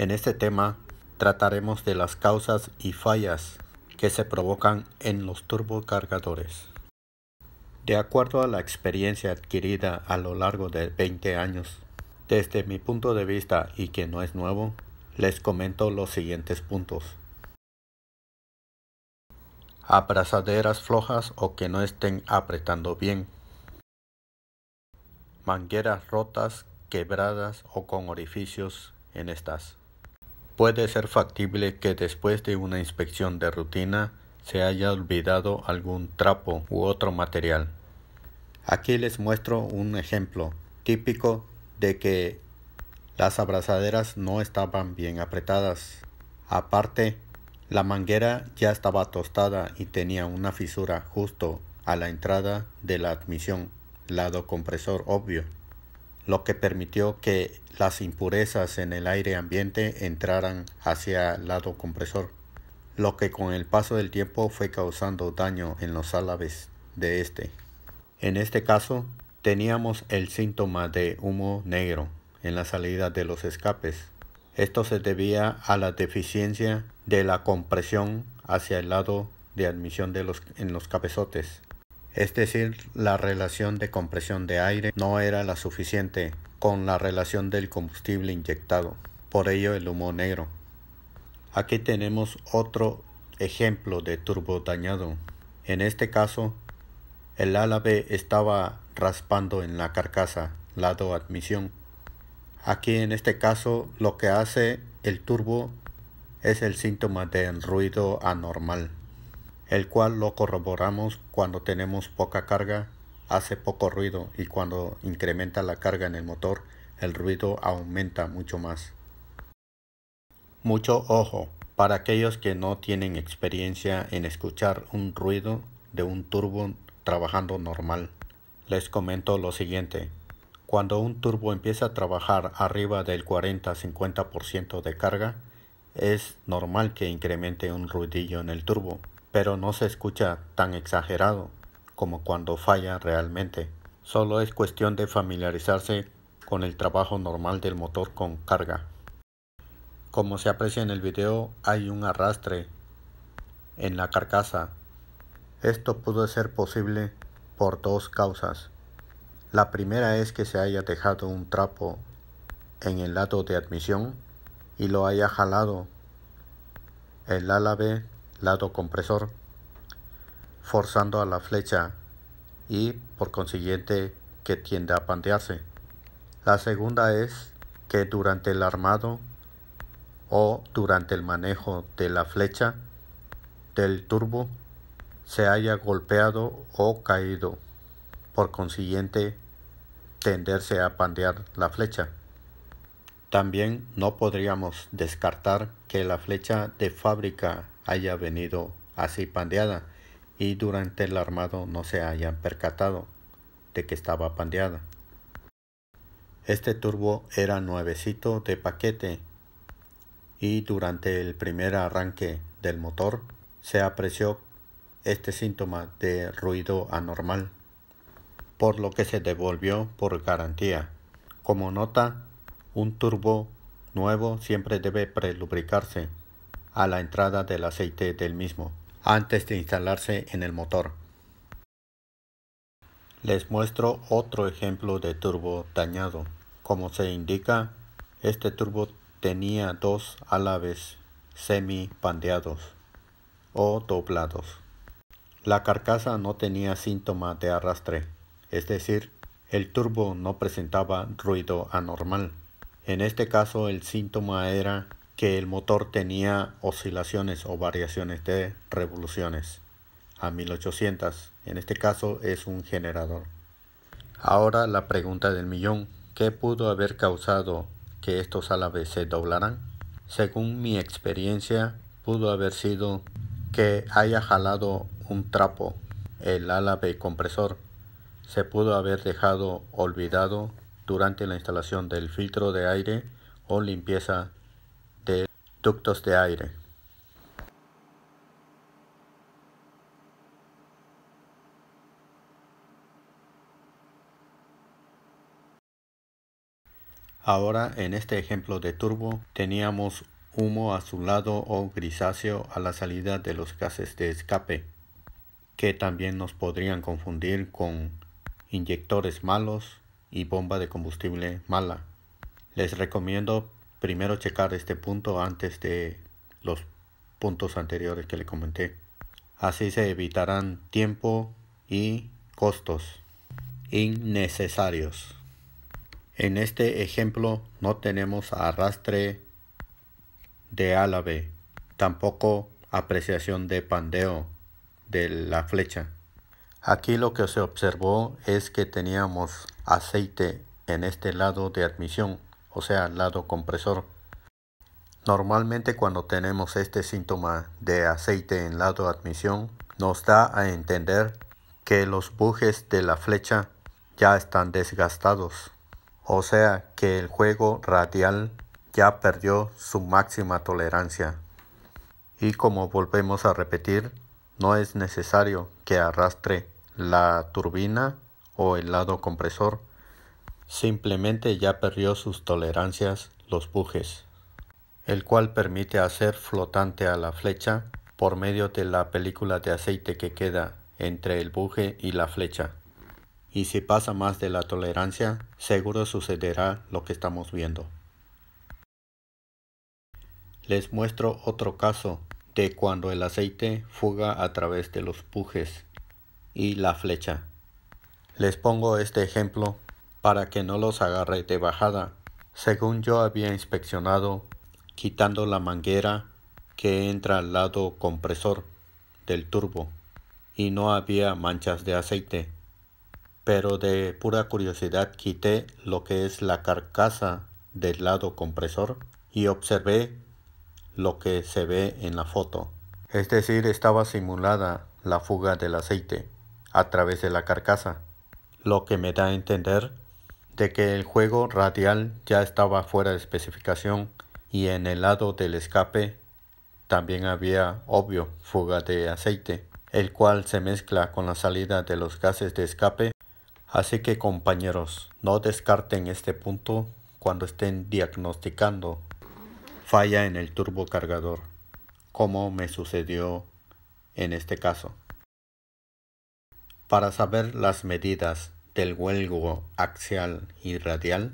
En este tema trataremos de las causas y fallas que se provocan en los turbocargadores. De acuerdo a la experiencia adquirida a lo largo de 20 años, desde mi punto de vista y que no es nuevo, les comento los siguientes puntos. Abrazaderas flojas o que no estén apretando bien. Mangueras rotas, quebradas o con orificios en estas. Puede ser factible que después de una inspección de rutina se haya olvidado algún trapo u otro material. Aquí les muestro un ejemplo típico de que las abrazaderas no estaban bien apretadas. Aparte, la manguera ya estaba tostada y tenía una fisura justo a la entrada de la admisión, lado compresor obvio lo que permitió que las impurezas en el aire ambiente entraran hacia el lado compresor, lo que con el paso del tiempo fue causando daño en los álabes de este. En este caso, teníamos el síntoma de humo negro en la salida de los escapes. Esto se debía a la deficiencia de la compresión hacia el lado de admisión en los cabezotes es decir, la relación de compresión de aire no era la suficiente con la relación del combustible inyectado, por ello el humo negro. Aquí tenemos otro ejemplo de turbo dañado. En este caso, el ala estaba raspando en la carcasa, lado admisión. Aquí en este caso lo que hace el turbo es el síntoma del ruido anormal el cual lo corroboramos cuando tenemos poca carga, hace poco ruido y cuando incrementa la carga en el motor, el ruido aumenta mucho más. Mucho ojo para aquellos que no tienen experiencia en escuchar un ruido de un turbo trabajando normal. Les comento lo siguiente. Cuando un turbo empieza a trabajar arriba del 40-50% de carga, es normal que incremente un ruidillo en el turbo pero no se escucha tan exagerado como cuando falla realmente. Solo es cuestión de familiarizarse con el trabajo normal del motor con carga. Como se aprecia en el video, hay un arrastre en la carcasa. Esto pudo ser posible por dos causas. La primera es que se haya dejado un trapo en el lado de admisión y lo haya jalado. El ala lado compresor, forzando a la flecha y por consiguiente que tiende a pandearse. La segunda es que durante el armado o durante el manejo de la flecha del turbo se haya golpeado o caído, por consiguiente tenderse a pandear la flecha. También no podríamos descartar que la flecha de fábrica haya venido así pandeada y durante el armado no se hayan percatado de que estaba pandeada. Este turbo era nuevecito de paquete y durante el primer arranque del motor se apreció este síntoma de ruido anormal, por lo que se devolvió por garantía. Como nota, un turbo nuevo siempre debe prelubricarse a la entrada del aceite del mismo, antes de instalarse en el motor. Les muestro otro ejemplo de turbo dañado. Como se indica, este turbo tenía dos alaves semi pandeados o doblados. La carcasa no tenía síntoma de arrastre, es decir, el turbo no presentaba ruido anormal. En este caso el síntoma era que el motor tenía oscilaciones o variaciones de revoluciones a 1800. En este caso es un generador. Ahora la pregunta del millón. ¿Qué pudo haber causado que estos álabes se doblaran? Según mi experiencia, pudo haber sido que haya jalado un trapo el álabe compresor. Se pudo haber dejado olvidado durante la instalación del filtro de aire o limpieza ductos de aire. Ahora en este ejemplo de turbo teníamos humo azulado o grisáceo a la salida de los gases de escape, que también nos podrían confundir con inyectores malos y bomba de combustible mala. Les recomiendo primero checar este punto antes de los puntos anteriores que le comenté. Así se evitarán tiempo y costos innecesarios. En este ejemplo no tenemos arrastre de álave. tampoco apreciación de pandeo de la flecha. Aquí lo que se observó es que teníamos aceite en este lado de admisión o sea, lado compresor. Normalmente cuando tenemos este síntoma de aceite en lado admisión, nos da a entender que los bujes de la flecha ya están desgastados, o sea que el juego radial ya perdió su máxima tolerancia. Y como volvemos a repetir, no es necesario que arrastre la turbina o el lado compresor simplemente ya perdió sus tolerancias, los bujes, el cual permite hacer flotante a la flecha por medio de la película de aceite que queda entre el buje y la flecha. Y si pasa más de la tolerancia, seguro sucederá lo que estamos viendo. Les muestro otro caso de cuando el aceite fuga a través de los bujes y la flecha. Les pongo este ejemplo para que no los agarre de bajada. Según yo había inspeccionado, quitando la manguera que entra al lado compresor del turbo, y no había manchas de aceite. Pero de pura curiosidad quité lo que es la carcasa del lado compresor y observé lo que se ve en la foto. Es decir, estaba simulada la fuga del aceite a través de la carcasa, lo que me da a entender de que el juego radial ya estaba fuera de especificación y en el lado del escape también había, obvio, fuga de aceite, el cual se mezcla con la salida de los gases de escape. Así que compañeros, no descarten este punto cuando estén diagnosticando falla en el turbocargador, como me sucedió en este caso. Para saber las medidas el huelgo axial y radial,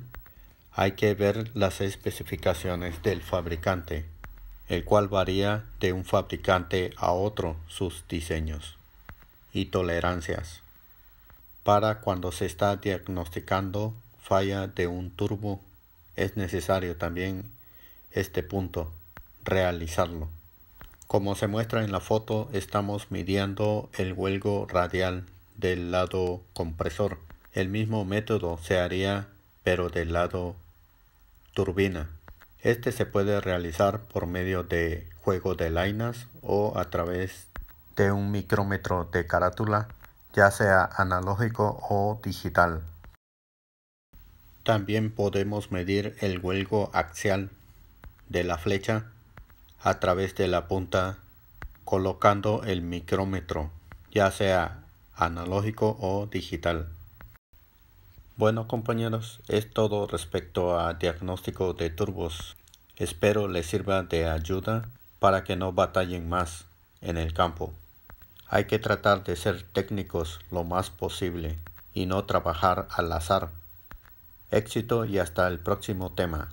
hay que ver las especificaciones del fabricante, el cual varía de un fabricante a otro sus diseños y tolerancias. Para cuando se está diagnosticando falla de un turbo, es necesario también este punto, realizarlo. Como se muestra en la foto, estamos midiendo el huelgo radial del lado compresor el mismo método se haría pero del lado turbina. Este se puede realizar por medio de juego de lainas o a través de un micrómetro de carátula, ya sea analógico o digital. También podemos medir el huelgo axial de la flecha a través de la punta colocando el micrómetro, ya sea analógico o digital. Bueno compañeros, es todo respecto a diagnóstico de turbos. Espero les sirva de ayuda para que no batallen más en el campo. Hay que tratar de ser técnicos lo más posible y no trabajar al azar. Éxito y hasta el próximo tema.